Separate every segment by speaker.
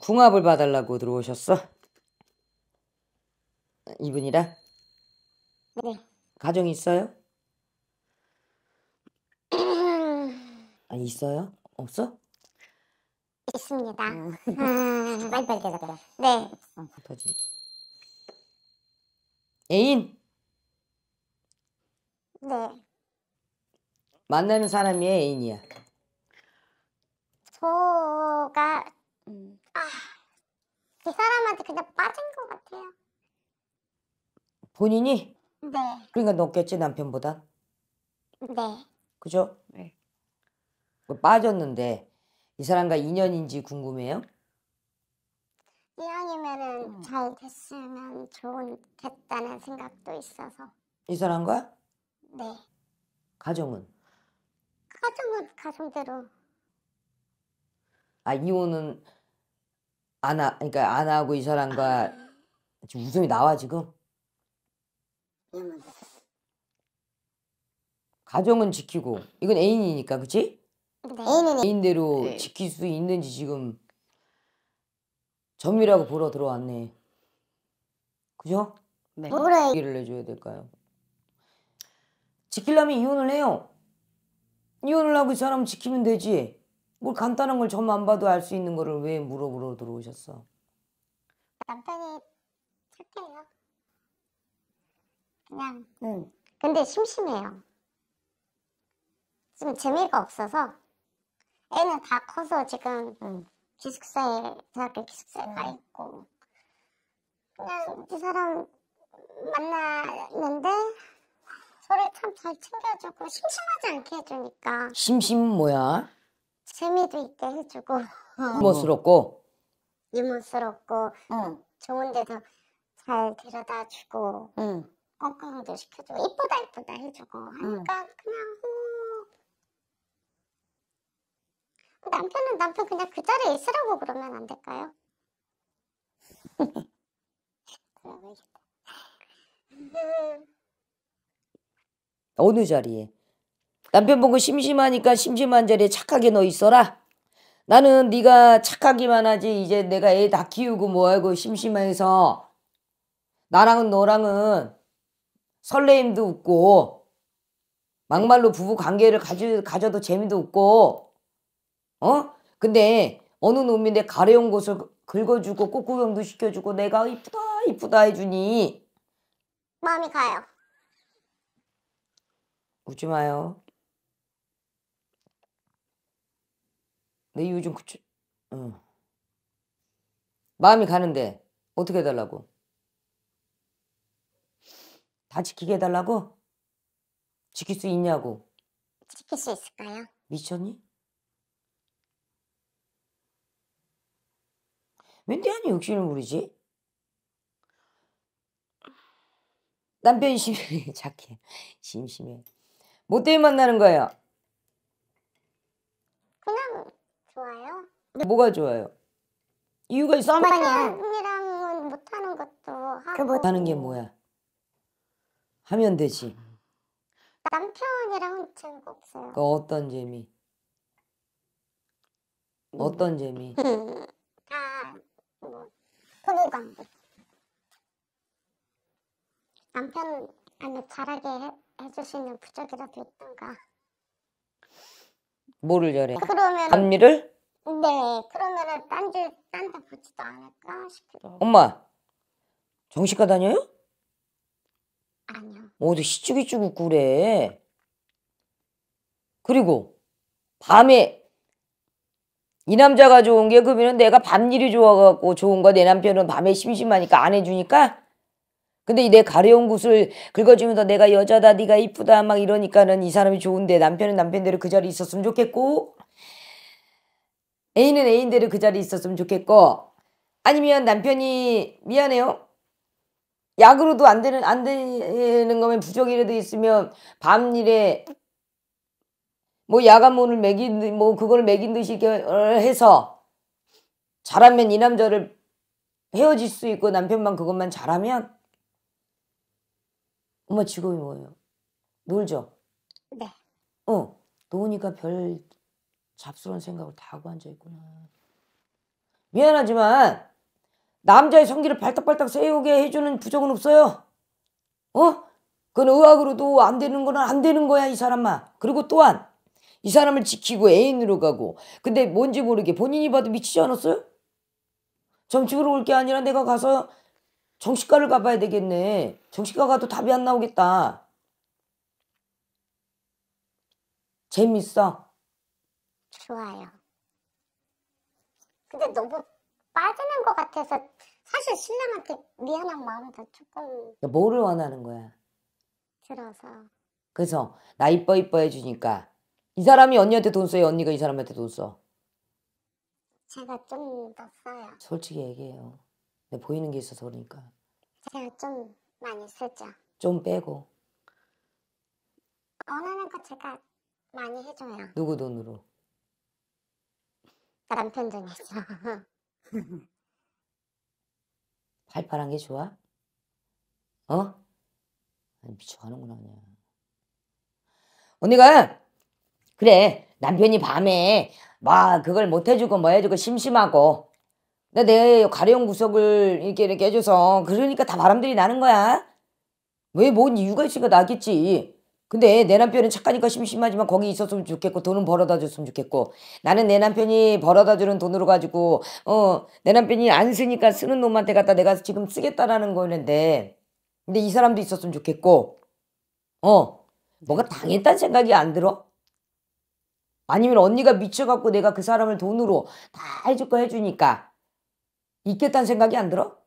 Speaker 1: 궁합을 봐달라고 들어오셨어? 이분이랑? 네. 가정 있어요? 아, 있어요? 없어?
Speaker 2: 있습니다. 음. 음, 빨리빨리 대답해. 네. 어, 터지. 애인? 네.
Speaker 1: 만나는 사람이 애인이야.
Speaker 2: 소가 음. 아, 이 사람한테 그냥 빠진 것 같아요.
Speaker 1: 본인이? 네. 그러니까 높겠지 남편보다. 네. 그죠? 네. 뭐 빠졌는데 이 사람과 인연인지 궁금해요?
Speaker 2: 인연이면은 음. 잘 됐으면 좋은 됐다는 생각도 있어서.
Speaker 1: 이 사람과? 네. 가정은?
Speaker 2: 가정은 가정대로.
Speaker 1: 아 이혼은 안 하, 그러니까 안 하고 이 사람과 아. 지금 웃음이 나와 지금? 가정은 지키고 이건 애인이니까 그치?
Speaker 2: 네. 애인은
Speaker 1: 애인대로 네. 지킬 수 있는지 지금 점이라고 보러 들어왔네 그죠? 네. 뭐라 얘기를 해줘야 될까요? 지키려면 이혼을 해요 이혼을 하고 이사람 지키면 되지 뭘 간단한 걸 저만 봐도 알 수 있는 거를 왜 물어보러 들어오셨어? 남편이
Speaker 2: 착해요. 그냥. 응. 근데 심심해요. 좀 재미가 없어서 애는 다 커서 지금 응. 기숙사에 대학교 기숙사에 응. 가 있고 그냥 이 사람 만났는데 저를 참 잘 챙겨주고 심심하지 않게 해주니까.
Speaker 1: 심심 뭐야?
Speaker 2: 재미도 있게 해주고 이모스럽고 어. 유머스럽고 응. 어. 좋은 데도 잘 데려다주고 응. 엉엉도 시켜주고 이쁘다 이쁘다 해주고 하니까 응. 그냥 남편은 남편 그냥 그 자리에 있으라고 그러면 안 될까요?
Speaker 1: 어느 자리에? 남편 보고 심심하니까 심심한 자리에 착하게 너 있어라. 나는 네가 착하기만 하지 이제 내가 애 다 키우고 뭐하고 심심해서 나랑은 너랑은 설레임도 없고 막말로 부부 관계를 가져, 가져도 재미도 없고 어? 근데 어느 놈이 내 가려운 곳을 긁어주고 꽃구경도 시켜주고 내가 이쁘다 이쁘다 해주니
Speaker 2: 마음이 가요.
Speaker 1: 웃지 마요. 내이요좀 그쵸 어. 마음이 가는데 어떻게 해달라고 다 지키게 해달라고 지킬 수 있냐고
Speaker 2: 지킬 수 있을까요?
Speaker 1: 미쳤니? 왠데 아니 욕심을 부리지? 남편이 심심해, 착해. 심심해. 뭐 때문에 만나는 거예요? 뭐가 좋아요? 이유가 있어?
Speaker 2: 썸이랑은 못하는 것도 하고 그 못하는 게
Speaker 1: 뭐야? 하면 되지
Speaker 2: 남편이랑은 재미가 없어요 그
Speaker 1: 어떤 재미? 어떤 재미?
Speaker 2: 다뭐 부부관 남편 아니 잘하게 해, 해줄 수 있는 부적이라도 있던가
Speaker 1: 뭐를 열해? 그러면 감미를?
Speaker 2: 네, 그러면은 딴데딴데 보지도 않을까 싶기도
Speaker 1: 엄마, 정신과 다녀요? 아니요. 뭐 어디 시쭈기쭈 웃 그래. 그리고 밤에 이 남자가 좋은 게 그러면 내가 밤일이 좋아갖고 좋은 거 내 남편은 밤에 심심하니까 안 해주니까 근데 내 가려운 곳을 긁어주면서 내가 여자다 네가 이쁘다 막 이러니까는 이 사람이 좋은데 남편은 남편대로 그 자리에 있었으면 좋겠고 애인은 애인대로 그 자리에 있었으면 좋겠고 아니면 남편이 미안해요. 약으로도 안 되는 안 되는 거면 부족이라도 있으면 밤일에 뭐 야간문을 매긴 뭐 그걸 매긴 듯이 해서 잘하면 이 남자를 헤어질 수 있고 남편만 그것만 잘하면 엄마 직업이 뭐예요? 놀죠? 네. 어 노니까 별 잡스러운 생각을 다 하고 앉아있구나. 미안하지만 남자의 성기를 발딱발딱 세우게 해주는 부적은 없어요. 어? 그건 의학으로도 안 되는 거는 안 되는 거야 이 사람아. 그리고 또한 이 사람을 지키고 애인으로 가고 근데 뭔지 모르게 본인이 봐도 미치지 않았어요? 점집으로 올 게 아니라 내가 가서 정신과를 가봐야 되겠네. 정신과 가도 답이 안 나오겠다. 재밌어.
Speaker 2: 좋아요. 근데 너무 빠지는 것 같아서 사실 신랑한테 그 미안한 마음도 조금
Speaker 1: 뭐를 원하는 거야? 들어서. 그래서 나 이뻐 이뻐 해주니까 이 사람이 언니한테 돈 써요. 언니가 이 사람한테 돈 써.
Speaker 2: 제가 좀 더 써요.
Speaker 1: 솔직히 얘기해요. 내 보이는 게 있어서 그러니까.
Speaker 2: 제가 좀 많이 쓰죠.
Speaker 1: 좀 빼고.
Speaker 2: 원하는 거 제가 많이 해줘요.
Speaker 1: 누구 돈으로?
Speaker 2: 남편 정했어.
Speaker 1: 팔팔한 게 좋아? 어? 미쳐가는구나 언니가 그래 남편이 밤에 막 그걸 못 해주고 뭐 해주고 심심하고 내 가려운 구석을 이렇게 이렇게 해줘서 그러니까 다 바람들이 나는 거야. 왜 뭔 이유가 있으니까 나겠지. 근데 내 남편은 착하니까 심심하지만 거기 있었으면 좋겠고 돈은 벌어다 줬으면 좋겠고 나는 내 남편이 벌어다 주는 돈으로 가지고 어 내 남편이 안 쓰니까 쓰는 놈한테 갖다 내가 지금 쓰겠다라는 거였는데 근데 이 사람도 있었으면 좋겠고 어 뭐가 네. 당했다는 생각이 안 들어? 아니면 언니가 미쳐갖고 내가 그 사람을 돈으로 다 해줄 거 해주니까 있겠다는 생각이 안 들어?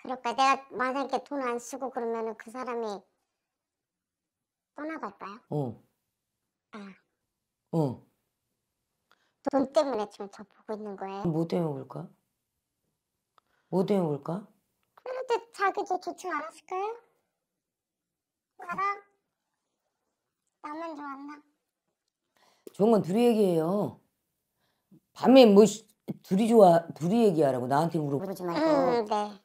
Speaker 2: 그럴까? 그러니까 내가 만약에 돈 안 쓰고 그러면그 사람이 떠나갈까요? 어. 아. 어. 돈 때문에 지금 저 보고 있는 거예요. 뭐
Speaker 1: 때문에 울까? 뭐 때문에 울까?
Speaker 2: 그런데 자기도 좋지 않았을까요? 나랑 나만 좋았나?
Speaker 1: 좋은 건 둘이 얘기해요. 밤에 뭐 둘이 좋아 둘이 얘기하라고 나한테 물어.
Speaker 2: 모지 말고. 음, 네.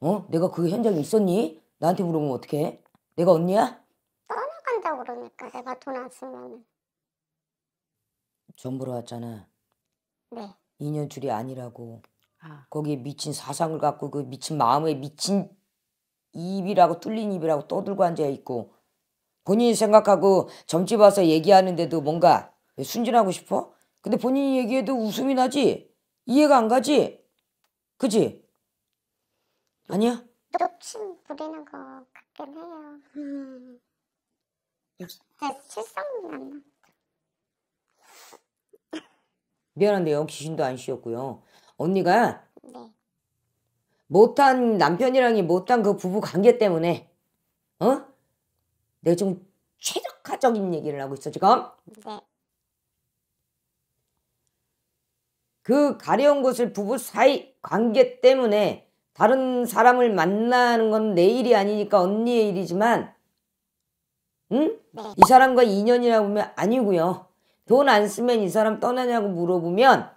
Speaker 1: 어? 내가 그 현장에 있었니? 나한테 물어보면 어떡해? 내가 언니야?
Speaker 2: 떠나간다 그러니까 내가 돈안 쓰면
Speaker 1: 전 보러 왔잖아. 네. 인연줄이 아니라고. 아. 거기에 미친 사상을 갖고 그 미친 마음에 미친 입이라고 뚫린 입이라고 떠들고 앉아 있고 본인이 생각하고 점집 와서 얘기하는데도 뭔가 순진하고 싶어? 근데 본인이 얘기해도 웃음이 나지? 이해가 안 가지? 그지? 아니야.
Speaker 2: 욕심 부리는 거 같긴 해요. 음. 역 실성이 안 나.
Speaker 1: 미안한데요. 귀신도 안 쉬었고요. 언니가 네. 못한 남편이랑이 못한 그 부부 관계 때문에 어? 내가 좀 최적화적인 얘기를 하고 있어 지금. 네. 그 가려운 것을 부부 사이 관계 때문에 다른 사람을 만나는 건 내 일이 아니니까 언니의 일이지만 응? 네. 이 사람과 인연이라고 하면 아니고요. 돈 안 쓰면 이 사람 떠나냐고 물어보면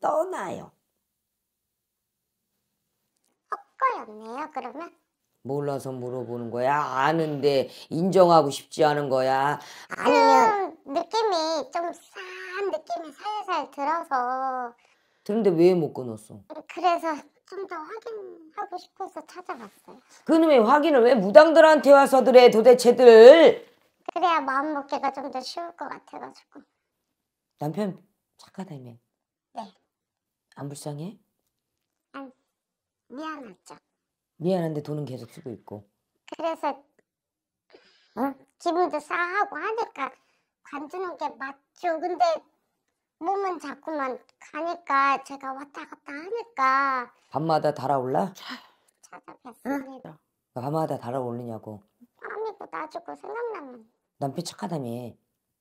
Speaker 1: 떠나요.
Speaker 2: 없네요 그러면?
Speaker 1: 몰라서 물어보는 거야? 아는데 인정하고 싶지 않은 거야? 그 아니면
Speaker 2: 그 느낌이 좀싼 느낌이 살살 들어서
Speaker 1: 그런데 왜 못 끊었어?
Speaker 2: 그래서 좀더 확인하고 싶어서 찾아봤어요. 그놈의
Speaker 1: 확인을 왜 무당들한테 와서들 해 도대체들.
Speaker 2: 그래야 마음 먹기가 좀 더 쉬울 것 같아가지고.
Speaker 1: 남편 착하다며. 네. 안 불쌍해?
Speaker 2: 안 아, 미안하죠.
Speaker 1: 미안한데 돈은 계속 쓰고 있고.
Speaker 2: 그래서 어? 기분도 싸하고 하니까 관두는 게 맞죠. 근데 몸은 자꾸만 가니까 제가 왔다 갔다 하니까
Speaker 1: 밤마다 달아올라?
Speaker 2: 찾아뵀습니다. 응?
Speaker 1: 밤마다 달아올리냐고.
Speaker 2: 밤이고 낮이고 생각나면.
Speaker 1: 남편 착하다며.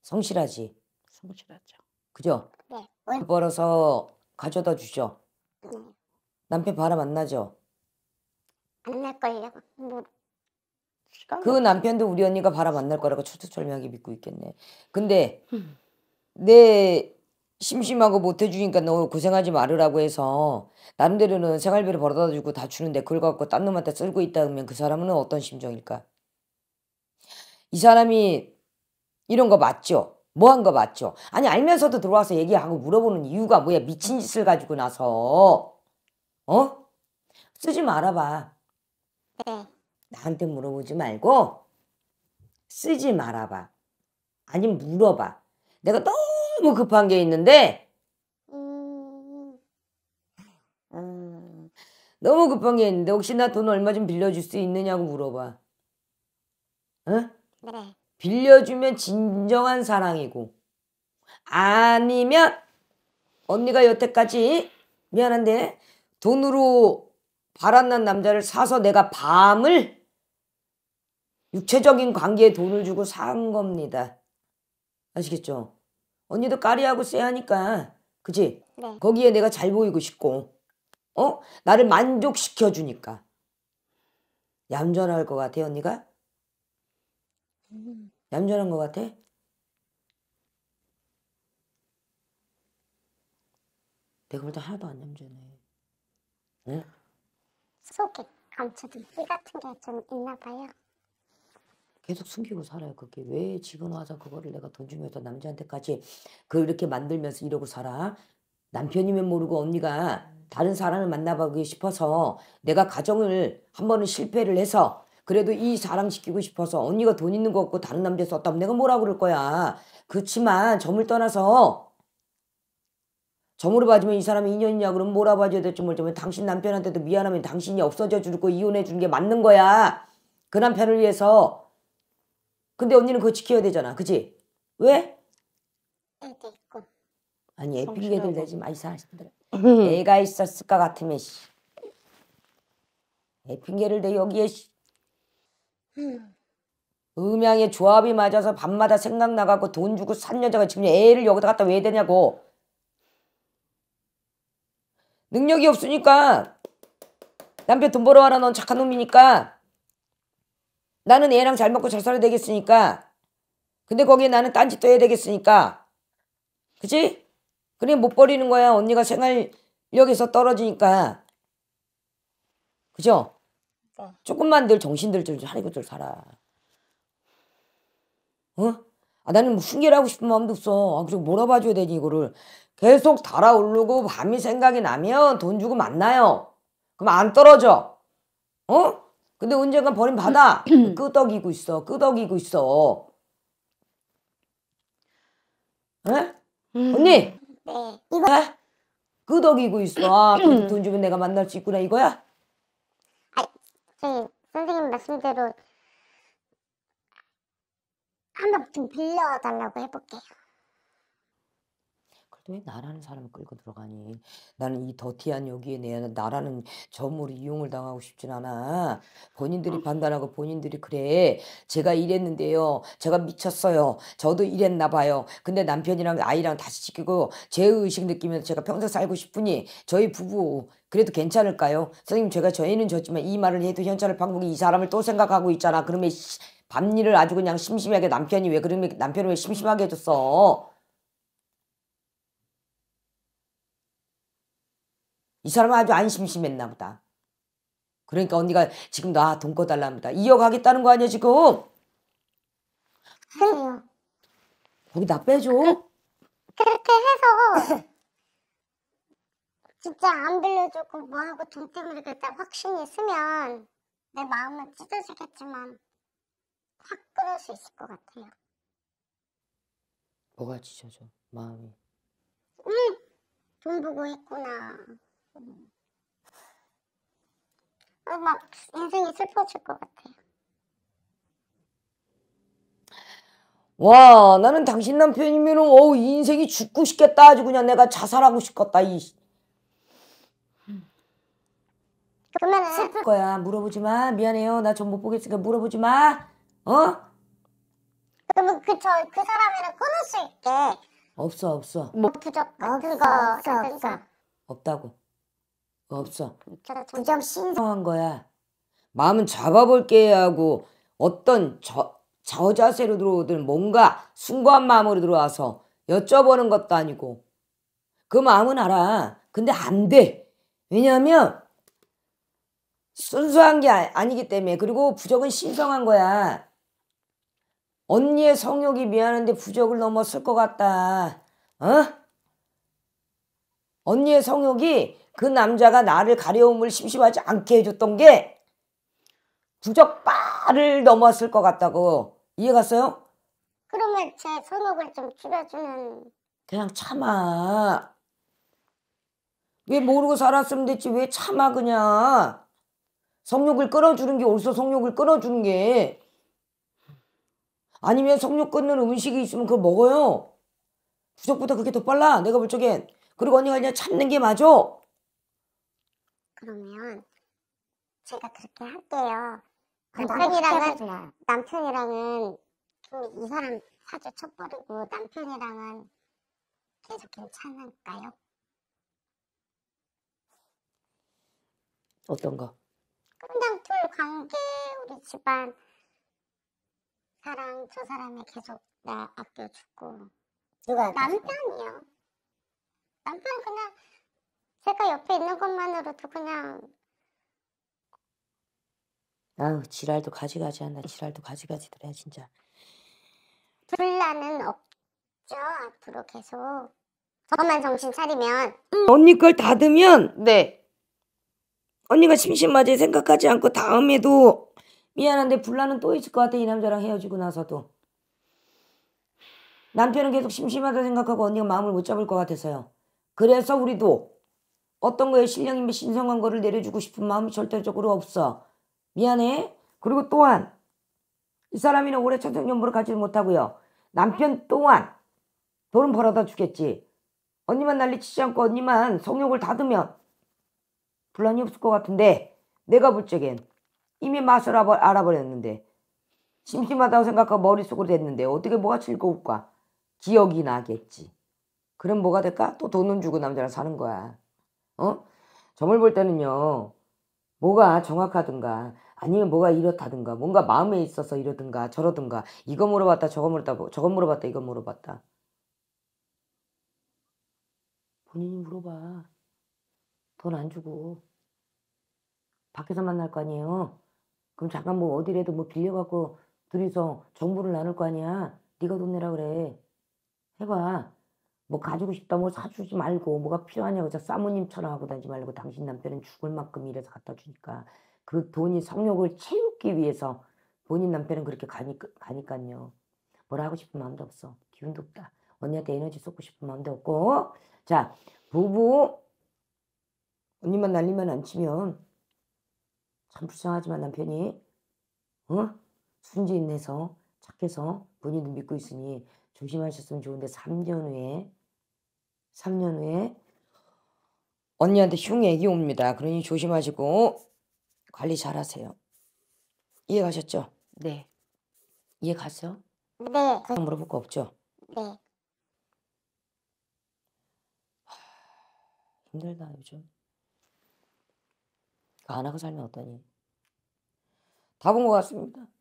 Speaker 1: 성실하지.
Speaker 2: 성실하죠. 그죠? 네. 돈
Speaker 1: 벌어서 가져다 주죠. 네. 남편 바람 안 나죠?
Speaker 2: 안 날걸요. 뭐.
Speaker 1: 그 남편도 우리 언니가 바람 안날 거라고 철두철미하게 믿고 있겠네. 근데 내 심심하고 못해주니까 너 고생하지 말으라고 해서 나대로는 생활비를 벌어다주고 다 주는데 그걸 갖고 딴 놈한테 쓸고 있다 그러면 그 사람은 어떤 심정일까? 이 사람이 이런 거 맞죠? 뭐 한 거 맞죠? 아니 알면서도 들어와서 얘기하고 물어보는 이유가 뭐야 미친 짓을 가지고 나서 어? 쓰지 말아봐 네. 나한테 물어보지 말고 쓰지 말아봐 아니면 물어봐 내가 너무 너무 급한 게 있는데 음. 음. 너무 급한 게 있는데 혹시 나 돈 얼마 좀 빌려줄 수 있느냐고 물어봐. 응? 어? 네. 빌려주면 진정한 사랑이고 아니면 언니가 여태까지 미안한데 돈으로 바란난 남자를 사서 내가 밤을 육체적인 관계에 돈을 주고 산 겁니다. 아시겠죠? 언니도 까리하고 쎄하니까 그치? 네. 거기에 내가 잘 보이고 싶고 어? 나를 만족시켜 주니까 얌전할 것 같아 언니가? 음. 얌전한 것 같아? 내가 볼 때 하나도 안 얌전해 응?
Speaker 2: 속에 감춰둔 띠 같은 게 좀 있나 봐요
Speaker 1: 계속 숨기고 살아요. 그게 왜 지금 와서 그거를 내가 돈 주면서 남자한테까지 그렇게 이 만들면서 이러고 살아? 남편이면 모르고 언니가 다른 사람을 만나보기 싶어서 내가 가정을 한 번은 실패를 해서 그래도 이 사랑시키고 싶어서 언니가 돈 있는 거 없고 다른 남자 썼다면 내가 뭐라 그럴 거야. 그렇지만 점을 떠나서 점으로 봐주면 이 사람이 인연이냐 그러면 뭐라 봐줘야 될지 모르지만 뭐 당신 남편한테도 미안하면 당신이 없어져 줄거 이혼해 주는 게 맞는 거야. 그 남편을 위해서 근데 언니는 그거 지켜야 되잖아. 그지? 왜? 아니 애 핑계들 되지마 이상한 새들. 음. 애가 있었을까 같으면 씨. 애 핑계를 대 여기에 씨. 음. 음양의 조합이 맞아서 밤마다 생각나갖고 돈 주고 산 여자가 지금 애를 여기다 갖다 왜되냐고 능력이 없으니까 남편 돈 벌어와라 넌 착한 놈이니까 나는 애랑 잘 먹고 잘 살아야 되겠으니까 근데 거기에 나는 딴짓도 해야 되겠으니까 그치? 그래 못 버리는 거야 언니가 생활력에서 떨어지니까 그죠? 어. 조금만 늘 정신들 좀 차리고들 살아 어? 아 나는 뭐 훈계라고 싶은 마음도 없어 아 그리고 몰아봐줘야 되니 이거를 계속 달아오르고 밤이 생각이 나면 돈 주고 만나요 그럼 안 떨어져 어? 근데 언젠가 버림받아. 끄덕이고 있어. 끄덕이고 있어. 에? 음. 언니. 네. 이거. 네? 에? 끄덕이고 있어. 아, 돈 주면 내가 만날 수 있구나
Speaker 2: 이거야? 아, 선생님 말씀대로 한번 좀 빌려달라고 해볼게요.
Speaker 1: 왜 나라는 사람을 끌고 들어가니? 나는 이 더티한 여기에 내 나라는 점으로 이용을 당하고 싶진 않아. 본인들이 아. 판단하고 본인들이 그래. 제가 이랬는데요. 제가 미쳤어요. 저도 이랬나 봐요. 근데 남편이랑 아이랑 다시 지키고 제 의식 느끼면서 제가 평생 살고 싶으니 저희 부부 그래도 괜찮을까요? 선생님 제가 저희는 졌지만 이 말을 해도 현찰을 방국이 이 사람을 또 생각하고 있잖아. 그러면 밤일을 아주 그냥 심심하게 남편이 왜 그러면 남편을 왜 심심하게 해줬어? 이 사람은 아주 안심심했나 보다. 그러니까 언니가 지금 나돈 꺼달랍니다. 이어가겠다는 거 아니야 지금? 하세요. 어? 거기 나 빼줘. 그,
Speaker 2: 그렇게 해서 진짜 안 빌려주고 뭐하고 돈 때문에 그때 확신이 있으면 내 마음은 찢어지겠지만 확 끊을 수 있을 것 같아요.
Speaker 1: 뭐가 찢어져? 마음이.
Speaker 2: 응! 돈 보고 있구나. 음. 막 인생이 슬퍼질
Speaker 1: 것같아와 나는 당신 남편이면 어우 인생이 죽고 싶겠다 아주 그냥 내가 자살하고 싶겠다 이 그러면은 슬 거야 물어보지 마 미안해요 나 좀 못 보겠으니까 물어보지 마 어?
Speaker 2: 그러면 그저그 그 사람이랑 끊을 수 있게
Speaker 1: 없어 없어
Speaker 2: 뭐 부족 없어 없어
Speaker 1: 없다고 없어. 부정 신성한 거야. 마음은 잡아볼게 하고 어떤 저, 저자세로 들어오든 뭔가 숭고한 마음으로 들어와서 여쭤보는 것도 아니고 그 마음은 알아. 근데 안 돼. 왜냐하면 순수한 게 아, 아니기 때문에 그리고 부적은 신성한 거야. 언니의 성욕이 미안한데 부적을 넘었을 것 같다. 어? 언니의 성욕이 그 남자가 나를 가려움을 심심하지 않게 해줬던 게 부적 빠를 넘었을 것 같다고 이해갔어요?
Speaker 2: 그러면 제 성욕을 좀 줄여주는
Speaker 1: 그냥 참아 왜 모르고 살았으면 됐지 왜 참아 그냥 성욕을 끊어주는게 옳소 성욕을 끊어주는게 아니면 성욕 끊는 음식이 있으면 그걸 먹어요 부적보다 그게 더 빨라 내가 볼 적엔 그리고 언니가 그냥 찾는게 맞아.
Speaker 2: 그러면 제가 그렇게 할게요.
Speaker 1: 네, 남편이랑은
Speaker 2: 남편이랑은 이 사람 사주 첫버리고 남편이랑은 계속 괜찮을까요? 어떤 거? 그냥 둘 관계 우리 집안 사랑 저 사람이 계속 나 아껴주고 누가 남편이요. 남편은 그냥 제가 옆에 있는 것만으로도 그냥
Speaker 1: 아우 지랄도 가지가지 한다 지랄도 가지가지더래 진짜
Speaker 2: 분란은 없죠 앞으로 계속 저만 정신 차리면
Speaker 1: 음, 언니 걸 닫으면 네. 언니가 심심하지 생각하지 않고 다음에도 미안한데 분란은 또 있을 것 같아 이 남자랑 헤어지고 나서도 남편은 계속 심심하다 생각하고 언니가 마음을 못 잡을 것 같아서요 그래서 우리도 어떤 거에 신령님의 신성한 거를 내려주고 싶은 마음이 절대적으로 없어. 미안해. 그리고 또한 이 사람이는 올해 천생연분을 가지를 못하고요. 남편 또한 돈은 벌어다 주겠지. 언니만 난리치지 않고 언니만 성욕을 닫으면 불안이 없을 것 같은데 내가 볼 적엔 이미 맛을 알아버렸는데 심심하다고 생각하고 머릿속으로 됐는데 어떻게 뭐가 즐거울까? 기억이 나겠지. 그럼 뭐가 될까? 또 돈은 주고 남자랑 사는 거야. 어? 점을 볼 때는요. 뭐가 정확하든가 아니면 뭐가 이렇다든가 뭔가 마음에 있어서 이러든가 저러든가 이거 물어봤다 저거 물어봤다 뭐, 저거 물어봤다 이거 물어봤다 본인이 물어봐 돈 안 주고 밖에서 만날 거 아니에요 그럼 잠깐 뭐 어디라도 뭐 빌려갖고 둘이서 정보를 나눌 거 아니야 네가 돈 내라 그래 해봐 뭐 가지고 싶다 뭐 사주지 말고 뭐가 필요하냐고 저 사모님처럼 하고 다니지 말고 당신 남편은 죽을 만큼 일해서 갖다 주니까 그 돈이 성욕을 채우기 위해서 본인 남편은 그렇게 가니 가니까요. 뭐라 하고 싶은 마음도 없어. 기운도 없다. 언니한테 에너지 쏟고 싶은 마음도 없고. 자, 부부. 언니만 날리면 안 치면 참 불쌍하지만 남편이 어? 순진해서 착해서 본인도 믿고 있으니 조심하셨으면 좋은데 3년 후에 3년 후에 언니한테 흉 애기 옵니다. 그러니 조심하시고 관리 잘하세요. 이해 가셨죠? 네. 이해 갔어? 네. 그- 물어볼 거 없죠? 네. 힘들다 요즘. 그 안 하고 살면 어떠니? 다 본 것 같습니다.